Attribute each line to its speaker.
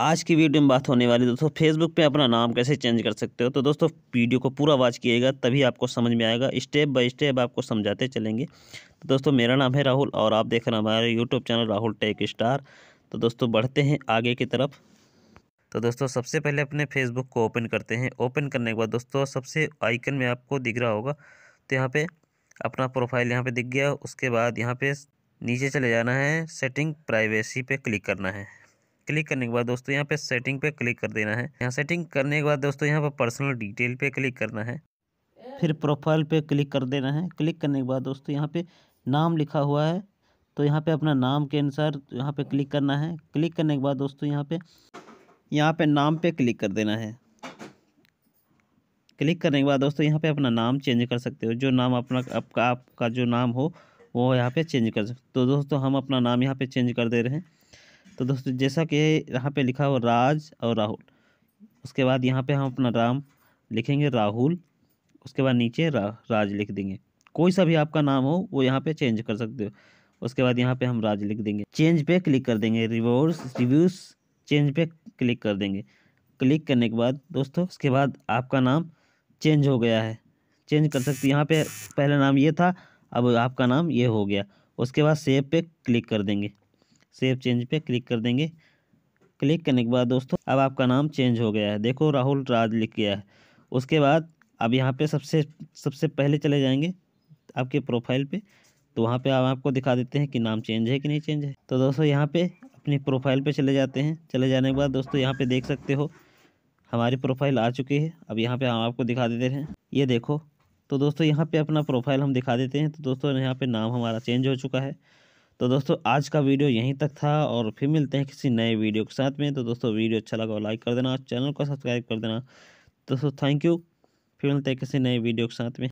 Speaker 1: आज की वीडियो में बात होने वाली दोस्तों फेसबुक पे अपना नाम कैसे चेंज कर सकते हो तो दोस्तों वीडियो को पूरा वॉच किएगा तभी आपको समझ में आएगा स्टेप बाय स्टेप आपको समझाते चलेंगे तो दोस्तों मेरा नाम है राहुल और आप देख रहे हैं हमारे YouTube channel Rahul tech star तो दोस्तों बढ़ते हैं आगे की तरफ तो दोस्तों सबसे पहले अपने फेसबुक को ओपन करते हैं ओपन करने के बाद दोस्तों सबसे आइकन में आपको दिख रहा होगा तो यहाँ पर अपना प्रोफाइल यहाँ पर दिख गया उसके बाद यहाँ पर नीचे चले जाना है सेटिंग प्राइवेसी पर क्लिक करना है क्लिक करने के बाद दोस्तों यहाँ पे सेटिंग पे क्लिक कर देना है यहाँ सेटिंग करने के बाद दोस्तों यहाँ पर पर्सनल डिटेल पे क्लिक करना है फिर प्रोफाइल पे क्लिक कर देना है क्लिक करने के बाद दोस्तों यहाँ पे नाम लिखा हुआ है तो यहाँ पे अपना नाम के अनुसार यहाँ पे क्लिक करना है क्लिक करने के बाद दोस्तों यहाँ पे यहाँ पे नाम पे क्लिक कर देना है क्लिक करने के बाद दोस्तों यहाँ पे अपना नाम चेंज कर सकते हो जो नाम अपना आपका आपका जो नाम हो वो यहाँ पे चेंज कर सकते तो दोस्तों हम अपना नाम यहाँ पे चेंज कर दे रहे हैं तो दोस्तों जैसा कि यहाँ पे लिखा हो राज और राहुल उसके बाद यहाँ पे हम अपना राम लिखेंगे राहुल उसके बाद नीचे रा, राज लिख देंगे कोई सा भी आपका नाम हो वो यहाँ पे चेंज कर सकते हो उसके बाद यहाँ पे हम राज लिख देंगे चेंज पे क्लिक कर देंगे रिवर्स रिव्यूज़ चेंज पे क्लिक कर देंगे क्लिक करने के बाद दोस्तों उसके बाद आपका नाम चेंज हो गया है चेंज कर सकते यहाँ पे पहला नाम ये था अब आपका नाम ये हो गया उसके बाद सेव पे क्लिक कर देंगे सेव चेंज पे क्लिक कर देंगे क्लिक करने के बाद दोस्तों अब आपका नाम चेंज हो गया है देखो राहुल राज लिख गया है उसके बाद अब यहाँ पे सबसे सबसे पहले चले जाएंगे आपके प्रोफाइल पे तो वहाँ पे आप आपको दिखा देते हैं कि नाम चेंज है कि नहीं चेंज है तो दोस्तों यहाँ पे अपनी प्रोफाइल पे चले जाते हैं चले जाने के बाद दोस्तों यहाँ पे देख सकते हो हमारी प्रोफाइल आ चुकी है अब यहाँ पे हम आपको दिखा देते हैं ये देखो तो दोस्तों यहाँ पे अपना प्रोफाइल हम दिखा देते हैं तो दोस्तों यहाँ पे नाम हमारा चेंज हो चुका है तो दोस्तों आज का वीडियो यहीं तक था और फिर मिलते हैं किसी नए वीडियो के साथ में तो दोस्तों वीडियो अच्छा लगा लाइक कर देना चैनल को सब्सक्राइब कर देना तो दोस्तों थैंक यू फिर मिलते हैं किसी नए वीडियो के साथ में